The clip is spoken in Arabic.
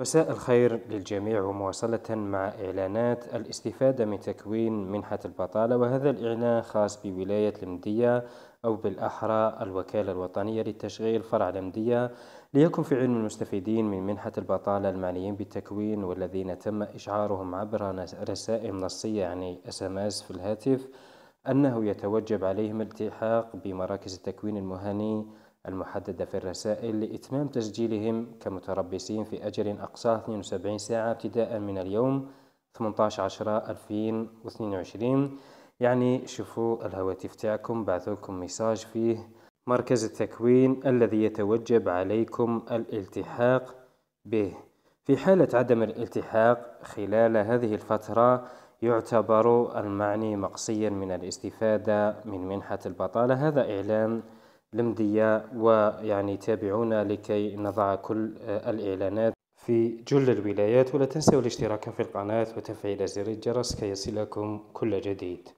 مساء الخير للجميع ومواصلة مع إعلانات الاستفادة من تكوين منحة البطالة وهذا الإعلان خاص بولاية المدية أو بالأحرى الوكالة الوطنية للتشغيل فرع المدية ليكن في علم المستفيدين من منحة البطالة المعنيين بالتكوين والذين تم إشعارهم عبر رسائل نصية يعني اس في الهاتف أنه يتوجب عليهم الالتحاق بمراكز التكوين المهني المحددة في الرسائل لإتمام تسجيلهم كمتربصين في أجر أقصاه 72 ساعة ابتداء من اليوم 18 10 2022 يعني شوفوا الهواتف تاعكم بعثوا لكم ميساج فيه مركز التكوين الذي يتوجب عليكم الالتحاق به في حالة عدم الالتحاق خلال هذه الفترة يعتبر المعني مقصيا من الاستفادة من منحة البطالة هذا إعلان المدية ويعني تابعونا لكي نضع كل آه، الإعلانات في جل الولايات ولا تنسوا الاشتراك في القناة وتفعيل زر الجرس كي يصلكم كل جديد